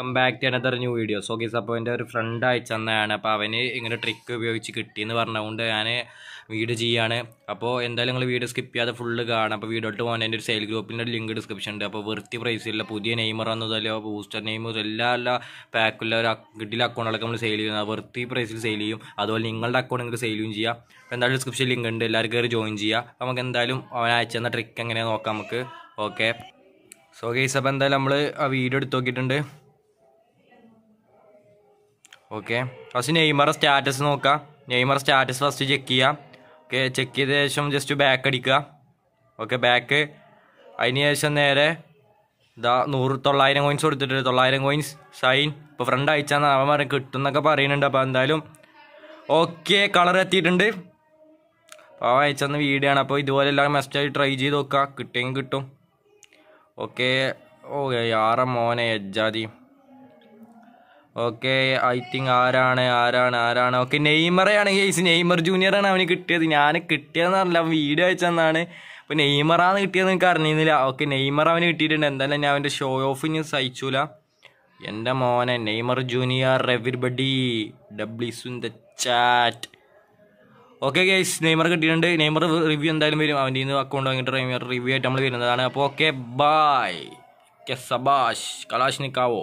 welcome back to another new videos okay അപ്പോൾ എൻ്റെ ഒരു ഫ്രണ്ട് അയച്ചു തന്നെയാണ് അപ്പോൾ അവന് ഇങ്ങനെ ട്രിക്ക് ഉപയോഗിച്ച് കിട്ടിയെന്ന് പറഞ്ഞുകൊണ്ട് ഞാൻ വീഡിയോ ചെയ്യാണ് അപ്പോൾ എന്തായാലും നിങ്ങൾ വീഡിയോ സ്കിപ്പ് ചെയ്യാതെ ഫുള്ള് കാണാം അപ്പോൾ വീഡിയോട്ട് പോകാൻ എൻ്റെ ഒരു സെയിൽ ഗ്രൂപ്പിൻ്റെ ലിങ്ക് ഡിസ്ക്രിപ്ഷൻ ഉണ്ട് അപ്പോൾ വൃത്തി പ്രൈസിലുള്ള പുതിയ നെയ്മർ വന്നതല്ലോ ബൂസ്റ്റർ നെയ്മർ എല്ലാ എല്ലാ പാക്കുള്ള ഒരു കിട്ടിയ അക്കൗണ്ടുകളൊക്കെ നമ്മൾ സെയിൽ ചെയ്യുന്നത് വൃത്തി പ്രൈസിൽ സെയിൽ ചെയ്യും അതുപോലെ നിങ്ങളുടെ അക്കൗണ്ട് നിങ്ങൾക്ക് സെയിൽ ചെയ്യും ചെയ്യാം അപ്പോൾ എന്തായാലും ഡിസ്ക്രിപ്ഷൻ ലിങ്ക് ഉണ്ട് എല്ലാവർക്കും കയറി ജോയിൻ ചെയ്യുക നമുക്ക് എന്തായാലും അവൻ അയച്ചു തന്ന ട്രിക്ക് എങ്ങനെയാണെന്ന് നോക്കാം നമുക്ക് ഓക്കെ സോ ഗെയ്സ് അപ്പോൾ എന്തായാലും നമ്മൾ ആ വീഡിയോ എടുത്ത് നോക്കിയിട്ടുണ്ട് ഓക്കെ ഫസ്റ്റ് നെയ്മർ സ്റ്റാറ്റസ് നോക്കുക നെയ്മർ സ്റ്റാറ്റസ് ഫസ്റ്റ് ചെക്ക് ചെയ്യുക ഓക്കെ ചെക്ക് ചെയ്ത ശേഷം ജസ്റ്റ് ബാക്ക് അടിക്കുക ഓക്കെ ബാക്ക് അതിന് ശേഷം നേരെ ഇതാ നൂറ് തൊള്ളായിരം കോയിൻസ് കൊടുത്തിട്ടുണ്ട് തൊള്ളായിരം കോയിൻസ് സൈൻ ഇപ്പോൾ ഫ്രണ്ട് അയച്ചാൽ അവൻ പറയും കിട്ടും എന്നൊക്കെ പറയുന്നുണ്ട് അപ്പോൾ എന്തായാലും ഓക്കെ കളർ എത്തിയിട്ടുണ്ട് അപ്പോൾ അവൻ അയച്ചെന്ന് വീഡിയോ ആണ് അപ്പോൾ ഇതുപോലെ എല്ലാം മസ്റ്റായി ട്രൈ ചെയ്ത് നോക്കുക കിട്ടിയെങ്കിൽ കിട്ടും ഓക്കെ ഓ ആറ മോനെ എജ്ജാതി ഓക്കെ ഐ തിങ്ക് ആരാണ് ആരാണ് ആരാണ് ഓക്കെ നെയ്മറയാണ് ആണെങ്കിൽ നെയ്മർ ജൂനിയറാണ് അവന് കിട്ടിയത് ഞാൻ കിട്ടിയതെന്ന് അറിയില്ല അവൻ വീഡിയോ അയച്ചെന്നാണ് അപ്പോൾ നെയ്മറാന്ന് കിട്ടിയത് എനിക്ക് അറിഞ്ഞിരുന്നില്ല ഓക്കെ നെയ്മർ അവന് കിട്ടിയിട്ടുണ്ട് എന്തായാലും ഞാൻ അവൻ്റെ ഷോ ഓഫ് ഇനി സഹിച്ചൂല എൻ്റെ മോനെ നെയ്മർ ജൂനിയർ എവരിബഡി ഡബ്ലിസ് in the chat okay guys Neymar കിട്ടിയിട്ടുണ്ട് നെയ്മർ റിവ്യൂ എന്തായാലും വരും അവൻ്റെ ഇന്ന് അക്കൗണ്ട് വാങ്ങിയിട്ട് നെയ്മർ റിവ്യൂ ആയിട്ട് നമ്മൾ വരുന്നതാണ് അപ്പോൾ ഓക്കെ ബായ് കെ സബാഷ് കലാഷ് നിക്കാവോ